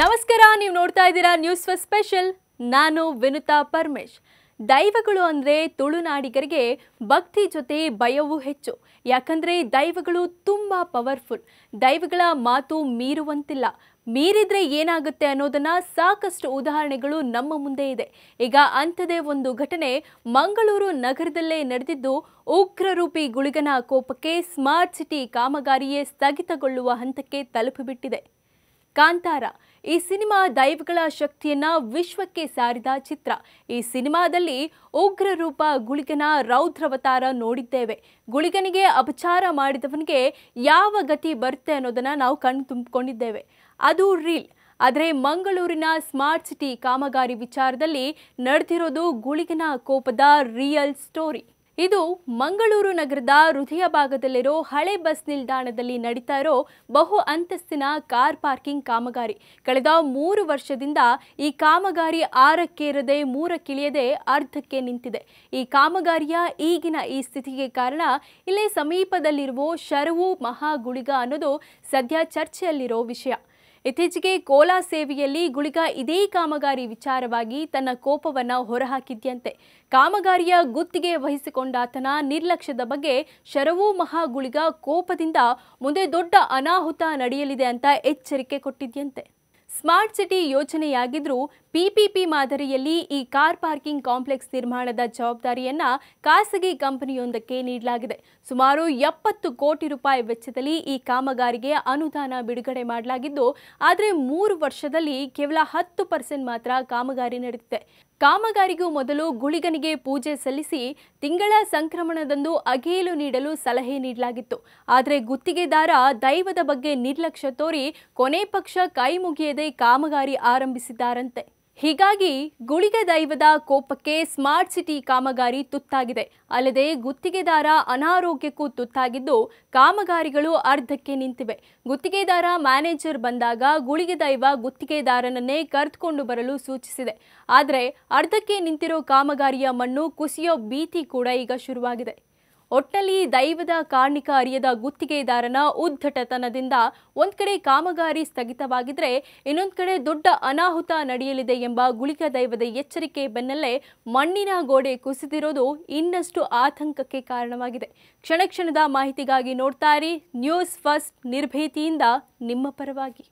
ನಮಸ್ಕಾರ ನೀವು ನೋಡ್ತಾ ಇದ್ದೀರಾ ನ್ಯೂಸ್ ಫರ್ ಸ್ಪೆಷಲ್ ನಾನು ವಿನುತಾ ಪರಮೇಶ್ ದೈವಗಳು ಅಂದರೆ ತುಳುನಾಡಿಗರಿಗೆ ಭಕ್ತಿ ಜೊತೆ ಭಯವೂ ಹೆಚ್ಚು ಯಾಕಂದರೆ ದೈವಗಳು ತುಂಬ ಪವರ್ಫುಲ್ ದೈವಗಳ ಮಾತು ಮೀರುವಂತಿಲ್ಲ ಮೀರಿದರೆ ಏನಾಗುತ್ತೆ ಅನ್ನೋದನ್ನು ಸಾಕಷ್ಟು ಉದಾಹರಣೆಗಳು ನಮ್ಮ ಮುಂದೆ ಇದೆ ಈಗ ಅಂಥದೇ ಒಂದು ಘಟನೆ ಮಂಗಳೂರು ನಗರದಲ್ಲೇ ನಡೆದಿದ್ದು ಉಗ್ರರೂಪಿ ಗುಳಿಗನ ಕೋಪಕ್ಕೆ ಸ್ಮಾರ್ಟ್ ಸಿಟಿ ಕಾಮಗಾರಿಯೇ ಸ್ಥಗಿತಗೊಳ್ಳುವ ಹಂತಕ್ಕೆ ತಲುಪಿಬಿಟ್ಟಿದೆ ಕಾಂತಾರ ಈ ಸಿನಿಮಾ ದೈವಗಳ ಶಕ್ತಿಯನ್ನ ವಿಶ್ವಕ್ಕೆ ಸಾರಿದ ಚಿತ್ರ ಈ ಸಿನಿಮಾದಲ್ಲಿ ಉಗ್ರ ರೂಪ ಗುಳಿಗನ ರೌದ್ರವತಾರ ನೋಡಿದ್ದೇವೆ ಗುಳಿಗನಿಗೆ ಅಪಚಾರ ಮಾಡಿದವನಿಗೆ ಯಾವ ಗತಿ ಬರುತ್ತೆ ಅನ್ನೋದನ್ನ ನಾವು ಕಣ್ಣು ತುಂಬಿಕೊಂಡಿದ್ದೇವೆ ಅದು ರೀಲ್ ಆದರೆ ಮಂಗಳೂರಿನ ಸ್ಮಾರ್ಟ್ ಸಿಟಿ ಕಾಮಗಾರಿ ವಿಚಾರದಲ್ಲಿ ನಡೆದಿರೋದು ಗುಳಿಗನ ಕೋಪದ ರಿಯಲ್ ಸ್ಟೋರಿ ಇದು ಮಂಗಳೂರು ನಗರದ ಹೃದಯ ಭಾಗದಲ್ಲಿರೋ ಹಳೆ ಬಸ್ ನಿಲ್ದಾಣದಲ್ಲಿ ನಡೀತಾ ಇರೋ ಬಹು ಅಂತಸ್ತಿನ ಕಾರ್ ಪಾರ್ಕಿಂಗ್ ಕಾಮಗಾರಿ ಕಳೆದ ಮೂರು ವರ್ಷದಿಂದ ಈ ಕಾಮಗಾರಿ ಆರಕ್ಕೇರದೆ ಮೂರಕ್ಕಿಳಿಯದೆ ಅರ್ಧಕ್ಕೆ ನಿಂತಿದೆ ಈ ಕಾಮಗಾರಿಯ ಈಗಿನ ಈ ಸ್ಥಿತಿಗೆ ಕಾರಣ ಇಲ್ಲೇ ಸಮೀಪದಲ್ಲಿರುವ ಶರವು ಮಹಾಗುಳಿಗ ಅನ್ನೋದು ಸದ್ಯ ಚರ್ಚೆಯಲ್ಲಿರೋ ವಿಷಯ ಇತ್ತೀಚೆಗೆ ಕೋಲಾ ಸೇವೆಯಲ್ಲಿ ಗುಳಿಗ ಇದೇ ಕಾಮಗಾರಿ ವಿಚಾರವಾಗಿ ತನ್ನ ಕೋಪವನ್ನು ಹೊರಹಾಕಿದ್ಯಂತೆ ಕಾಮಗಾರಿಯ ಗುತ್ತಿಗೆ ವಹಿಸಿಕೊಂಡಾತನ ನಿರ್ಲಕ್ಷ್ಯದ ಬಗ್ಗೆ ಶರವೂ ಮಹಾ ಗುಳಿಗ ಕೋಪದಿಂದ ಮುಂದೆ ದೊಡ್ಡ ಅನಾಹುತ ನಡೆಯಲಿದೆ ಅಂತ ಎಚ್ಚರಿಕೆ ಕೊಟ್ಟಿದ್ಯಂತೆ ಸ್ಮಾರ್ಟ್ ಸಿಟಿ ಯೋಜನೆಯಾಗಿದ್ರೂ ಪಿಪಿಪಿ ಮಾದರಿಯಲ್ಲಿ ಈ ಕಾರ್ ಪಾರ್ಕಿಂಗ್ ಕಾಂಪ್ಲೆಕ್ಸ್ ನಿರ್ಮಾಣದ ಜವಾಬ್ದಾರಿಯನ್ನ ಖಾಸಗಿ ಕಂಪನಿಯೊಂದಕ್ಕೆ ನೀಡಲಾಗಿದೆ ಸುಮಾರು ಎಪ್ಪತ್ತು ಕೋಟಿ ರೂಪಾಯಿ ವೆಚ್ಚದಲ್ಲಿ ಈ ಕಾಮಗಾರಿಗೆ ಅನುದಾನ ಬಿಡುಗಡೆ ಮಾಡಲಾಗಿದ್ದು ಆದರೆ ಮೂರು ವರ್ಷದಲ್ಲಿ ಕೇವಲ ಹತ್ತು ಪರ್ಸೆಂಟ್ ಮಾತ್ರ ಕಾಮಗಾರಿ ನಡೆದಿದೆ ಕಾಮಗಾರಿಗೂ ಮೊದಲು ಗುಳಿಗನಿಗೆ ಪೂಜೆ ಸಲ್ಲಿಸಿ ತಿಂಗಳ ಸಂಕ್ರಮಣದಂದು ಅಗೇಲು ನೀಡಲು ಸಲಹೆ ನೀಡಲಾಗಿತ್ತು ಆದರೆ ಗುತ್ತಿಗೆದಾರ ದೈವದ ಬಗ್ಗೆ ನಿರ್ಲಕ್ಷ್ಯ ತೋರಿ ಕೊನೆ ಪಕ್ಷ ಕೈ ಮುಗಿಯದೆ ಕಾಮಗಾರಿ ಆರಂಭಿಸಿದ್ದಾರಂತೆ ಹೀಗಾಗಿ ಗುಳಿಗೆ ದೈವದ ಕೋಪಕ್ಕೆ ಸ್ಮಾರ್ಟ್ ಸಿಟಿ ಕಾಮಗಾರಿ ತುತ್ತಾಗಿದೆ ಅಲ್ಲದೆ ಗುತ್ತಿಗೆದಾರ ಅನಾರೋಗ್ಯಕ್ಕೂ ತುತ್ತಾಗಿದ್ದು ಕಾಮಗಾರಿಗಳು ಅರ್ಧಕ್ಕೆ ನಿಂತಿವೆ ಗುತ್ತಿಗೆದಾರ ಮ್ಯಾನೇಜರ್ ಬಂದಾಗ ಗುಳಿಗೆ ದೈವ ಗುತ್ತಿಗೆದಾರನನ್ನೇ ಕರೆದುಕೊಂಡು ಬರಲು ಸೂಚಿಸಿದೆ ಆದರೆ ಅರ್ಧಕ್ಕೆ ನಿಂತಿರೋ ಕಾಮಗಾರಿಯ ಮಣ್ಣು ಕುಸಿಯೋ ಭೀತಿ ಕೂಡ ಈಗ ಶುರುವಾಗಿದೆ ಒಟ್ಟಲ್ಲಿ ದೈವದ ಕಾರ್ಣಿಕ ಅರಿಯದ ಗುತ್ತಿಗೆದಾರನ ಉದ್ಧಟತನದಿಂದ ಒಂದು ಕಡೆ ಕಾಮಗಾರಿ ಸ್ಥಗಿತವಾಗಿದ್ರೆ ಇನ್ನೊಂದು ಕಡೆ ದೊಡ್ಡ ಅನಾಹುತ ನಡೆಯಲಿದೆ ಎಂಬ ಗುಳಿಕ ದೈವದ ಎಚ್ಚರಿಕೆ ಬೆನ್ನಲ್ಲೇ ಮಣ್ಣಿನ ಗೋಡೆ ಕುಸಿದಿರೋದು ಇನ್ನಷ್ಟು ಆತಂಕಕ್ಕೆ ಕಾರಣವಾಗಿದೆ ಕ್ಷಣ ಕ್ಷಣದ ಮಾಹಿತಿಗಾಗಿ ನೋಡ್ತಾ ನ್ಯೂಸ್ ಫಸ್ಟ್ ನಿರ್ಭೀತಿಯಿಂದ ನಿಮ್ಮ ಪರವಾಗಿ